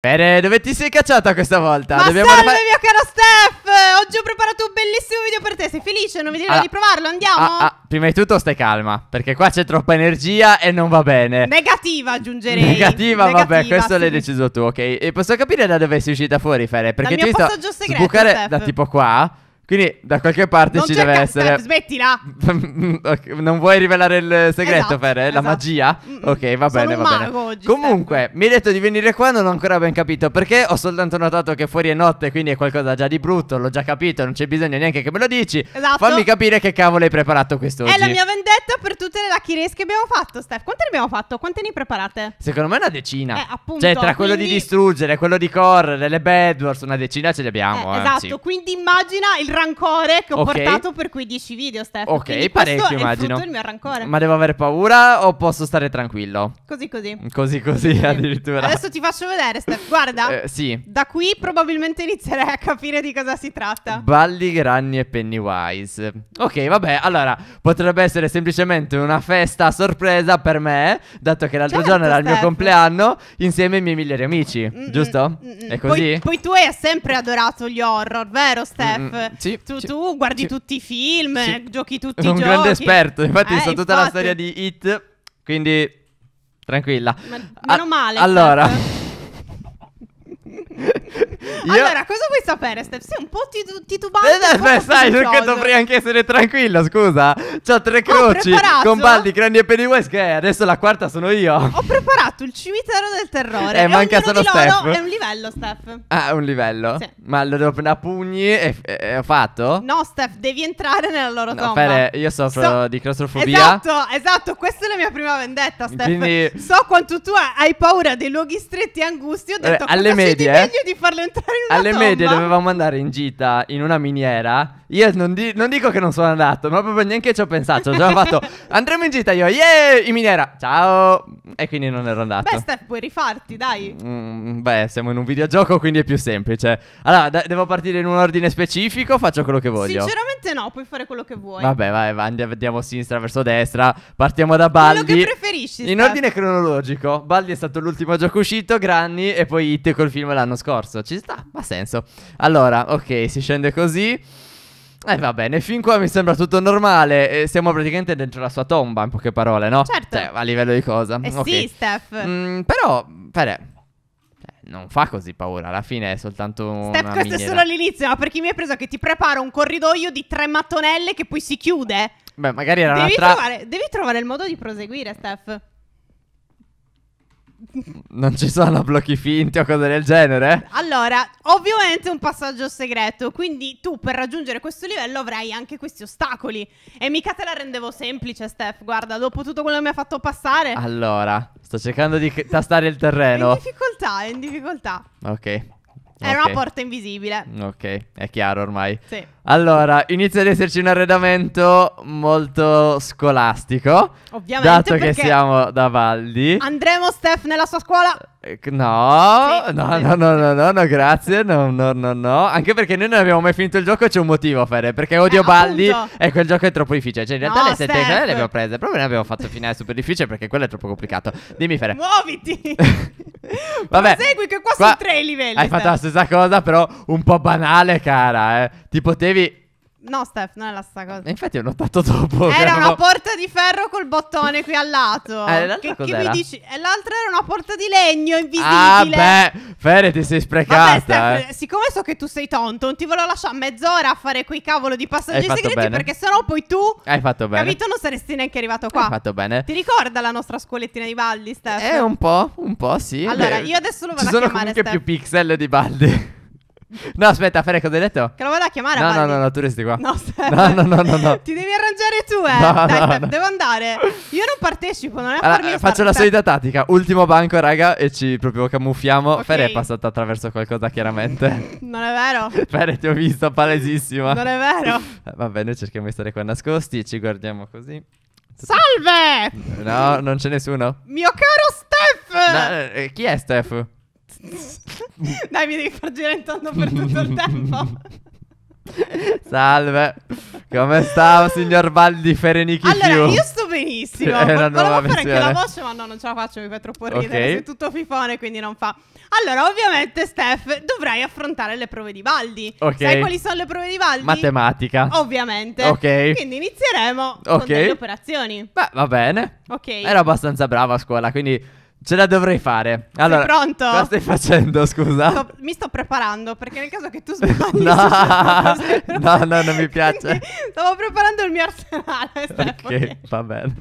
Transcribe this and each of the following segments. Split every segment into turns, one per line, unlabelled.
Bene, dove ti sei cacciata questa volta? Ma Dobbiamo salve fare... mio
caro Steph! Oggi ho preparato un bellissimo video per te, sei felice? Non mi direi allora, di ah, provarlo, andiamo? Ah, ah,
prima di tutto stai calma, perché qua c'è troppa energia e non va bene
Negativa aggiungerei Negativa, Negativa vabbè, questo sì. l'hai
deciso tu, ok? E posso capire da dove sei uscita fuori, Fere? Perché Dal ti mio visto sbucare secreto, da tipo qua quindi da qualche parte non ci deve essere.
Smettila!
non vuoi rivelare il segreto, esatto, Fer? Eh? La esatto. magia? Ok, va Sono bene, va bene. Oggi, Comunque, Steph. mi hai detto di venire qua, non ho ancora ben capito perché. Ho soltanto notato che fuori è notte, quindi è qualcosa già di brutto. L'ho già capito, non c'è bisogno neanche che me lo dici. Esatto. Fammi capire che cavolo hai preparato quest'oggi. È la mia
vendetta per tutte le lucky race che abbiamo fatto, Steph. Quante ne abbiamo fatto? Quante ne preparate?
Secondo me una decina. Eh, appunto. Cioè, tra quindi... quello di distruggere, quello di correre, le Bad Wars, una decina ce le abbiamo. Eh, eh, esatto, sì.
quindi immagina il rancore che ho okay. portato per quei 10 video, Stefano. Ok, Quindi parecchio immagino. Ma devo
avere paura o posso stare tranquillo? Così così. Così così, sì. addirittura. Adesso
ti faccio vedere, Stef. Guarda. Eh, sì. Da qui probabilmente inizierei a capire di cosa si tratta.
Balli, Granny e Pennywise. Ok, vabbè, allora potrebbe essere semplicemente una festa a sorpresa per me, dato che l'altro certo, giorno era Steph. il mio compleanno, insieme ai miei migliori amici, mm -mm, giusto? Mm, mm è mm. così? Poi,
poi, tu hai sempre adorato gli horror, vero Steph? Mm, sì, sì. Tu, tu guardi ci... tutti i film, sì. giochi tutti un i giochi. Un grande esperto, infatti eh, so tutta infatti. la storia di Hit,
quindi tranquilla. Ma,
meno male. allora...
Allora,
cosa vuoi sapere, Steph? Sei un po' titu- titubante. Eh, beh, sai, perché dovrei
anche essere tranquillo, scusa. C'ho tre croci con baldi, Grandi e Pennywise. Che adesso la quarta sono io. Ho
preparato il cimitero del terrore. Eh, e manca solo Steph. È un livello, Steph.
Ah, è un livello? Sì. Ma lo devo prendere a pugni e, e, e, ho fatto? No,
Steph, devi entrare nella loro no, tomba. Fere,
io soffro so... di claustrofobia. Esatto,
esatto. Questa è la mia prima vendetta, Steph. Quindi... So quanto tu hai paura dei luoghi stretti e angusti. Ho detto eh, alle medie. È meglio di farlo entrare alle tomba. medie dovevamo
andare in gita in una miniera. Io non, di- non dico che non sono andato, ma proprio neanche ci ho pensato. Ci Ho già fatto andremo in gita io, yeah, in miniera, ciao. E quindi non ero andato. Beh,
Steph, puoi rifarti, dai.
Mm, beh, siamo in un videogioco, quindi è più semplice. Allora, d- devo partire in un ordine specifico, faccio quello che voglio. Sinceramente no, puoi
fare quello che vuoi. Vabbè,
vai, vai andiamo a sinistra verso destra, partiamo da Baldi. Quello che preferisci. In Steph. ordine cronologico, Baldi è stato l'ultimo gioco uscito, Granny e poi It col film l'anno scorso. Ci sta sta, ha senso. Allora, ok, si scende così. E eh, va bene, fin qua mi sembra tutto normale. Eh, siamo praticamente dentro la sua tomba, in poche parole, no? Certo. Cioè, a livello di cosa. Eh okay. sì,
Steph. Mm, però,
Fede, cioè, non fa così paura. Alla fine è soltanto un. Step, questo miniera. è solo
l'inizio. Ma per chi mi ha preso che ti preparo un corridoio di tre mattonelle che poi si chiude.
Beh, magari era devi una tra... trovare,
Devi trovare il modo di proseguire, Steph.
Non ci sono blocchi finti o cose del genere?
Allora, ovviamente è un passaggio segreto, quindi tu per raggiungere questo livello avrai anche questi ostacoli. E mica te la rendevo semplice, Steph. Guarda, dopo tutto quello che mi ha fatto passare.
Allora, sto cercando di tastare il terreno. è in
difficoltà, è in difficoltà. Ok. Era okay. una porta invisibile.
Ok, è chiaro ormai. Sì. Allora, inizia ad esserci un arredamento molto scolastico. Ovviamente. Dato che siamo da Valdi.
Andremo, Steph, nella sua scuola.
No, no, no, no, no, grazie. No, no, no, no. Anche perché noi non abbiamo mai finito il gioco, c'è un motivo, a fare. Perché odio Valdi e quel gioco è troppo difficile. Cioè, in realtà le sette canali le abbiamo prese. Proprio ne abbiamo fatto finale super difficile perché quello è troppo complicato. Dimmi, Fede.
Muoviti. Vabbè. Segui che qua, sono tre livelli. Hai fatto la stessa
cosa, però un po' banale, cara. Eh. Ti potevi devi...
No, Steph, non è la stessa cosa. Eh, infatti ho
notato dopo. Era una
porta di ferro col bottone qui al lato. eh, che, che mi dici? E l'altra era una porta di legno invisibile. Ah, beh,
Fere, ti sei sprecata. Vabbè, Steph, eh.
siccome so che tu sei tonto, non ti volevo lasciare mezz'ora a fare quei cavolo di passaggi segreti bene. perché sennò poi tu. Hai
fatto bene. Capito?
Non saresti neanche arrivato qua. Hai
fatto bene. Ti
ricorda la nostra scuolettina di Baldi, Steph? Eh, un po', un po'. Sì. Allora, beh, io adesso lo vado a chiamare. Ci sono comunque Steph. più pixel di Baldi. No, aspetta, Fede, cosa hai detto? Che lo vado a chiamare No, no, no, no, tu resti qua. No, no, no, no, no, no. Ti devi arrangiare tu, eh. No, Dai, no, te- no. devo andare. Io non partecipo, non è a farmi faccio la solita
tattica. Ultimo banco, raga, e ci proprio camuffiamo. Ok. Fede è passata attraverso qualcosa, chiaramente.
Non è vero. Fede,
ti ho visto, palesissima. Non è vero. Eh, va bene, noi cerchiamo di stare qua nascosti, ci guardiamo così.
Salve!
No, non c'è nessuno.
Mio caro
Steph! No, eh, chi è Steph?
Dai, mi devi far girare intorno per tutto il tempo.
Salve, come sta signor Baldi Ferenichi? Allora, io sto benissimo. Volevo fare missione. anche la voce,
ma no, non ce la faccio, mi fa troppo ridere. Okay. Sei tutto fifone, quindi non fa. Allora, ovviamente, Steph, dovrai affrontare le prove di Baldi. Ok. Sai quali sono le prove di Baldi?
Matematica.
Ovviamente. Ok. Quindi inizieremo okay. con delle operazioni. Beh,
va bene. Ok. Era abbastanza brava a scuola, quindi Ce la dovrei fare. Allora, Sei pronto? Cosa stai facendo, scusa? Sto,
mi sto preparando perché nel caso che tu sbagli no, no, no, non mi piace. Stavo preparando il mio arsenale, Stefano. Ok,
va bene.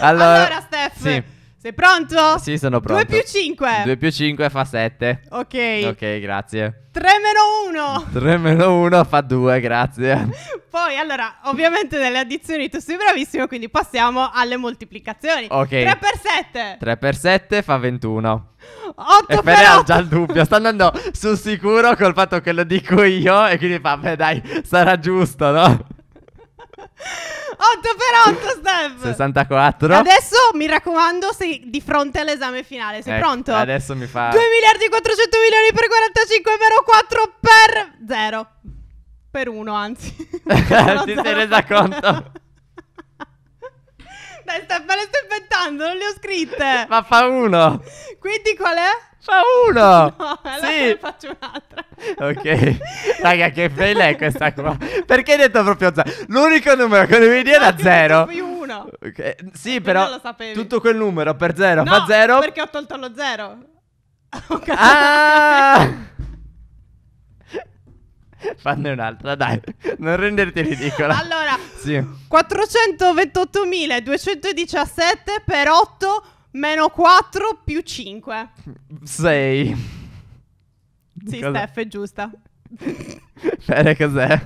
Allora, allora Steph. Sì.
Sei pronto? Sì, sono pronto. 2 più 5. 2
più 5 fa 7. Ok. Ok, grazie.
3 meno 1.
3 meno 1 fa 2, grazie.
Poi, allora, ovviamente nelle addizioni tu sei bravissimo, quindi passiamo alle moltiplicazioni. Ok. 3 per 7.
3 per 7 fa 21.
8 e per ha già il
dubbio, sta andando sul sicuro col fatto che lo dico io e quindi fa, beh dai, sarà giusto, no?
8 per 8, Steph.
64. Adesso
mi raccomando, sei di fronte all'esame finale. Sei ecco, pronto? Adesso mi fa 2 miliardi e 400 milioni per 45 meno 4 per 0. Per 1, anzi. Ti sei resa conto? Dai, Steph, le sto inventando, non le ho scritte. Ma fa uno. Quindi qual è? Fa uno. No, allora sì. faccio un'altra
ok, raga, che fail è questa qua. Perché hai detto proprio zero? L'unico numero che non mi dia era zero.
più uno.
Ok, Sì, però tutto quel numero per zero fa zero. perché
ho tolto lo zero. Ho ah! capito. Ah!
Fanne un'altra, dai. Non renderti ridicola. Allora, Sì.
428.217 per 8 meno 4 più 5.
6. Sì, cosa? Steph,
è giusta.
Fere cos'è?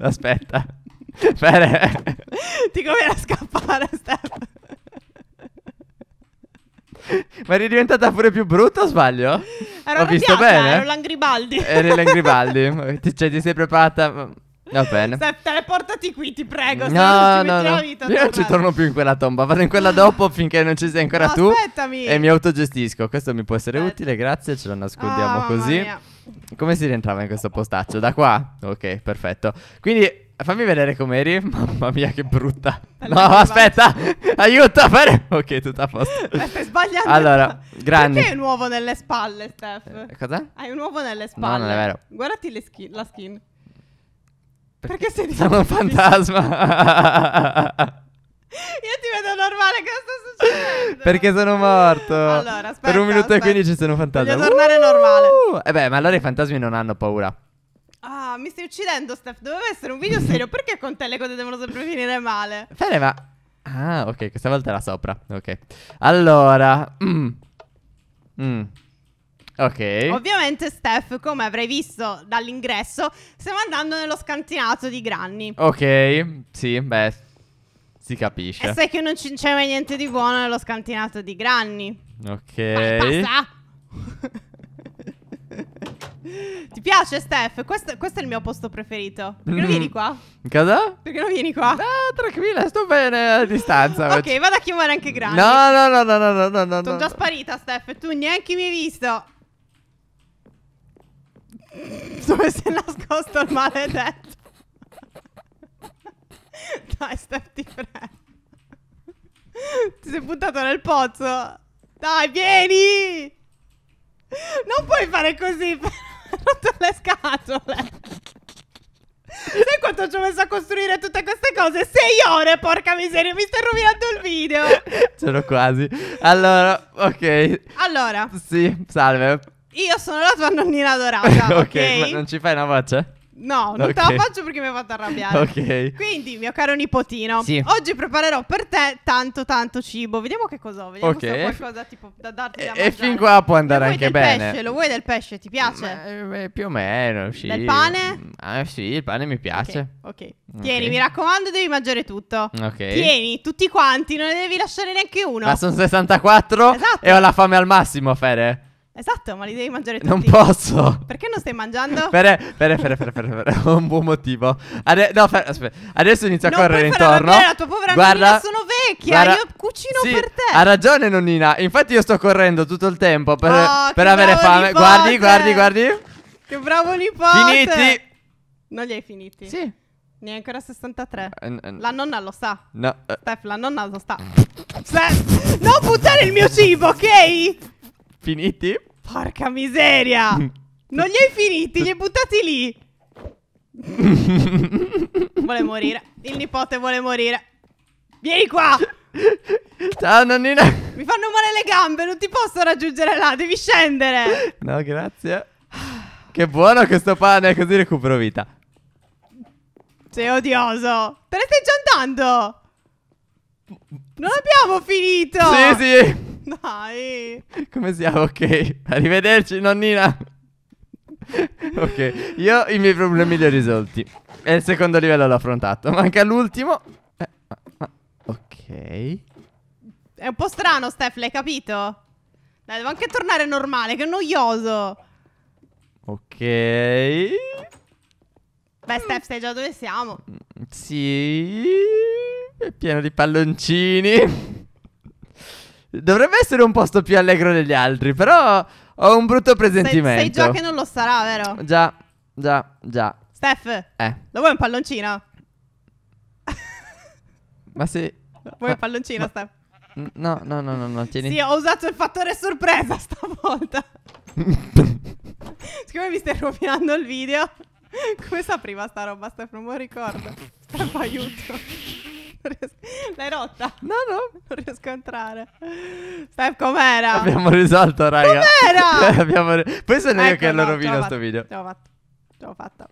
Aspetta. Fere.
Ti conviene scappare, Steph.
Ma eri diventata pure più brutta o sbaglio? Ero Ho visto bene? Ero
l'Angribaldi. Eri
l'Angribaldi. cioè, ti sei preparata... Va bene. Step,
teleportati qui, ti prego. No, no, no. no. Vita, Io non ci
torno più in quella tomba. Vado in quella dopo finché non ci sei ancora no, tu. Aspettami. E mi autogestisco. Questo mi può essere Aspetta. utile, grazie. Ce lo nascondiamo oh, così. Come si rientrava in questo postaccio? Da qua? Ok, perfetto. Quindi Fammi vedere com'eri. Mamma mia, che brutta. No, aspetta. Aiuto a fare. Ok, tutto a posto. Ma eh, stai sbagliando. Allora, grande. Perché hai
un uovo nelle spalle, Steph? Eh, cosa? Hai un uovo nelle spalle. No, non è vero. Guardati skin, la skin. Perché, sei diventato Sono un fantasma. Io ti vedo normale, cosa sta succedendo? Perché
sono morto. Allora, aspetta, per un minuto aspetta. e 15 sono fantasma. Voglio
tornare uh! normale.
eh beh, ma allora i fantasmi non hanno paura.
Ah, mi stai uccidendo, Steph. Doveva essere un video serio. Perché con te le cose devono sempre finire male?
Fene, ma... Ah, ok, questa volta era sopra. Ok. Allora... Mm. Mm. Ok.
Ovviamente, Steph, come avrei visto dall'ingresso, stiamo andando nello scantinato di Granny.
Ok, sì, beh, si capisce. E sai
che non c'è mai niente di buono nello scantinato di Granny.
Ok. Vai,
Ti piace Steph? Questo, questo, è il mio posto preferito. Perché non vieni mm. qua? Cosa? Perché non vieni qua? Ah, tranquilla,
sto bene a distanza. ok,
vado a chiamare anche Granny. No, no,
no, no, no, no, no. Sono già
sparita, Steph. Tu neanche mi hai visto. Dove si è nascosto il maledetto? Dai, Steph, ti prego. Ti sei buttato nel pozzo? Dai, vieni! Non puoi fare così, però rotto le scatole. Sai quanto ci ho messo a costruire tutte queste cose? Sei ore, porca miseria, mi stai rovinando il video.
C'ero quasi. Allora, ok.
Allora. Sì, salve. Io sono la tua nonnina dorata. ok, okay? Ma non
ci fai una faccia?
No, non okay. te la faccio perché mi hai fatto arrabbiare. Ok. Quindi, mio caro nipotino, sì. oggi preparerò per te tanto tanto cibo. Vediamo che cosa ho. Vediamo okay. se ho qualcosa tipo da darti da e, mangiare. E fin qua
può andare lo anche bene. Pesce,
lo vuoi del pesce? Ti piace? Ma, eh, eh, più o meno, sì. Del pane? Mm,
ah, sì, il pane mi piace.
Ok. okay. Tieni, mi raccomando, devi mangiare tutto. Ok. Tieni, tutti quanti, non ne devi lasciare neanche uno. Ma sono
64 esatto. e ho la fame al massimo, Fede.
Esatto, ma li devi mangiare tutti. Non posso. Perché non stai mangiando? per, per, per, per,
per, un buon motivo. Ade- no, fer- aspetta. Adesso inizio a non correre intorno. Ma la tua povera guarda, nonnina, sono
vecchia. Guarda, io cucino sì, per
te. Ha ragione, nonnina. Infatti, io sto correndo tutto il tempo per, oh, per avere fame. Nipote. Guardi, guardi, guardi.
Che bravo nipote. Finiti. Non li hai finiti? Sì. Ne hai ancora 63. Uh, uh, la nonna lo sa. No. Uh, Steph, la nonna lo sa. Steph, non buttare il mio cibo, ok?
Finiti?
Porca miseria! Non li hai finiti, li hai buttati lì! vuole morire. Il nipote vuole morire. Vieni qua! Ciao nonnina! Mi fanno male le gambe, non ti posso raggiungere là, devi scendere!
No, grazie. Che buono questo pane, così recupero vita.
Sei odioso! Te ne stai già andando! Non abbiamo finito! Sì,
sì! Dai. Come siamo? Ok. Arrivederci, nonnina. ok, io i miei problemi li ho risolti. E il secondo livello l'ho affrontato. Manca l'ultimo. Eh, ma, ma, ok.
È un po' strano, Steph, l'hai capito? Dai, devo anche tornare normale, che noioso.
Ok. Beh,
Steph, sai già dove siamo.
Mm, sì. È pieno di palloncini. Dovrebbe essere un posto più allegro degli altri, però ho un brutto presentimento. Sai, sai già che non lo sarà, vero? Già, già, già.
Steph, eh. lo vuoi un palloncino?
ma se...
Vuoi ma, un palloncino, ma... Steph?
No, no, no, no, no, tieni. Sì,
ho usato il fattore sorpresa stavolta. Siccome mi stai rovinando il video, come sa prima sta roba, Steph? Non mi ricordo. Steph, aiuto. L'hai rotta? No, no. Non riesco a entrare. Steph, com'era? Abbiamo risolto, raga. Com'era? Abbiamo... Poi sono ecco, io che no, l'ho rovinato sto video. Ce l'ho fatta. Ce l'ho fatta.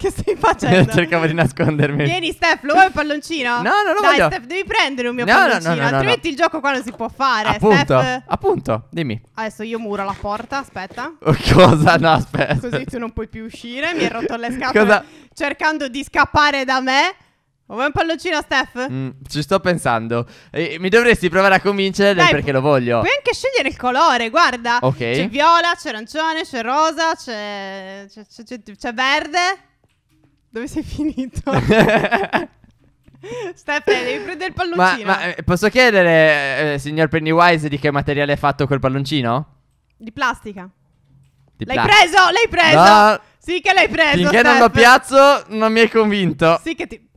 Che stai facendo? Io
Cercavo di nascondermi. Vieni,
Steph, lo vuoi il palloncino? No, no, no. Dai, voglio. Steph, devi prendere un mio no, palloncino. No, no, altrimenti il gioco qua non si può fare. Appunto, Steph... appunto, dimmi. Adesso io muro la porta, aspetta. Cosa? No, aspetta. Così tu non puoi più uscire. Mi hai rotto le scatole Cosa? cercando di scappare da me. Vuoi un palloncino, Steph? Mm,
ci sto pensando. E, mi dovresti provare a convincere Dai, perché lo voglio. Puoi
anche scegliere il colore, guarda. Ok. C'è viola, c'è arancione, c'è rosa, c'è, c'è, c'è, c'è verde. Dove sei finito? Stefano, devi prendere il palloncino. Ma, ma eh,
posso chiedere, eh, signor Pennywise, di che materiale è fatto quel palloncino?
Di plastica.
Di l'hai plastica. preso, l'hai preso. No.
Sì che l'hai preso. Finché Steph. non lo
piazzo, non mi hai convinto. Sì che
ti...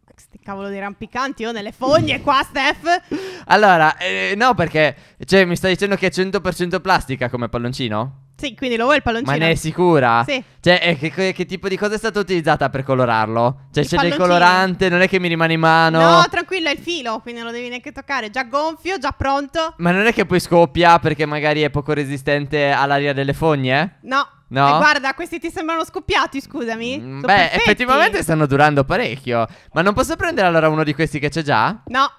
cavolo dei rampicanti, io nelle fogne qua, Steph.
Allora, eh, no perché... Cioè, mi stai dicendo che è 100% plastica come palloncino?
Sì, quindi lo vuoi il palloncino? Ma ne è
sicura? Sì. Cioè, che, che, che, tipo di cosa è stata utilizzata per colorarlo? Cioè, il c'è del colorante, non è che mi rimane in mano. No,
tranquillo, è il filo, quindi non lo devi neanche toccare. Già gonfio, già pronto.
Ma non è che poi scoppia perché magari è poco resistente all'aria delle fogne?
No. No? Eh, guarda, questi ti sembrano scoppiati, scusami. Mm, beh, perfetti. effettivamente
stanno durando parecchio. Ma non posso prendere allora uno di questi che c'è già?
No.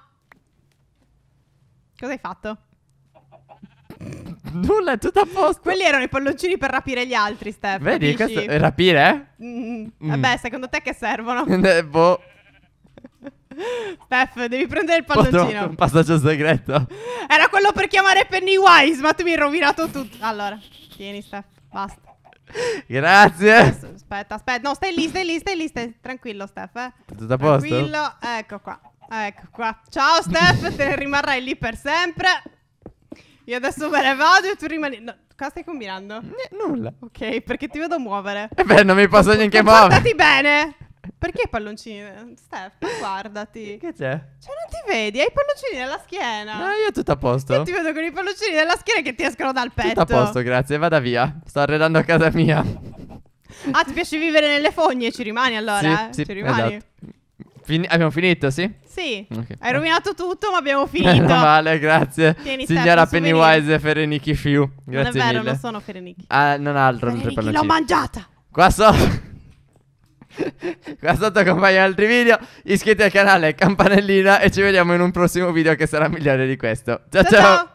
Cosa hai fatto? Nulla, è tutto a posto. Quelli erano i palloncini per rapire gli altri, Steph. Vedi, questo
rapire?
Eh? Mm, mm, vabbè, secondo te che servono? Eh, boh. Steph, devi prendere il palloncino. un
passaggio segreto.
Era quello per chiamare Pennywise, ma tu mi hai rovinato tutto. Allora, tieni Steph, basta.
Grazie.
aspetta, aspetta. No, stai lì, stai lì, stai lì. Stai... Tranquillo, Steph. Eh. Tutto a posto? Tranquillo, ecco qua. Ecco qua. Ciao, Steph. te ne rimarrai lì per sempre. Io adesso me ne vado e tu rimani. No, cosa stai combinando? N- nulla. Ok, perché ti vedo muovere. E eh beh, non mi posso neanche muovere. Guardati bene. Perché i palloncini? Steph, guardati. Che c'è? Cioè, non ti vedi? Hai i palloncini nella schiena. No, io tutto a posto. Io ti vedo con i palloncini nella schiena che ti escono dal petto. Tutto a posto,
grazie. Vada via. Sto arredando a casa mia.
Ah, ti piace vivere nelle fogne? Ci rimani allora? Sì, eh? sì, ci rimani. Esatto.
Fin- abbiamo finito, sì?
Sì. Okay. Hai rovinato tutto, ma abbiamo finito. vale, grazie. Tieni Signora Pennywise
e Fereniki Fiu. Grazie non è vero, mille. non sono Fereniki. Ah, non altro. Fereniki non l'ho mangiata. Qua sotto. Qua sotto accompagnano altri video. Iscriviti al canale, campanellina e ci vediamo in un prossimo video che
sarà migliore di questo. ciao. ciao. ciao. ciao.